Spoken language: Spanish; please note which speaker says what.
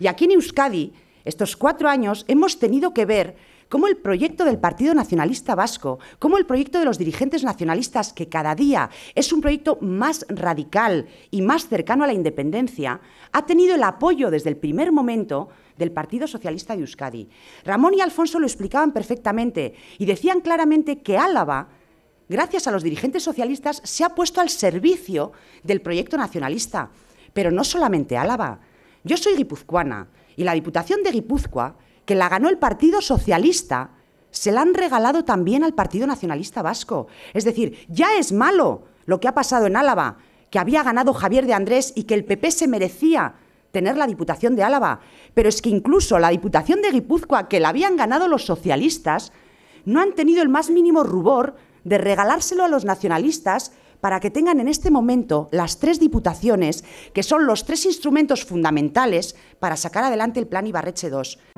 Speaker 1: Y aquí en Euskadi, estos cuatro años, hemos tenido que ver cómo el proyecto del Partido Nacionalista Vasco, cómo el proyecto de los dirigentes nacionalistas, que cada día es un proyecto más radical y más cercano a la independencia, ha tenido el apoyo desde el primer momento del Partido Socialista de Euskadi. Ramón y Alfonso lo explicaban perfectamente y decían claramente que Álava, gracias a los dirigentes socialistas, se ha puesto al servicio del proyecto nacionalista. Pero no solamente Álava. Yo soy guipuzcoana y la Diputación de Guipúzcoa, que la ganó el Partido Socialista, se la han regalado también al Partido Nacionalista Vasco. Es decir, ya es malo lo que ha pasado en Álava, que había ganado Javier de Andrés y que el PP se merecía tener la Diputación de Álava. Pero es que incluso la Diputación de Guipúzcoa, que la habían ganado los socialistas, no han tenido el más mínimo rubor de regalárselo a los nacionalistas para que tengan en este momento las tres diputaciones, que son los tres instrumentos fundamentales para sacar adelante el Plan Ibarreche II.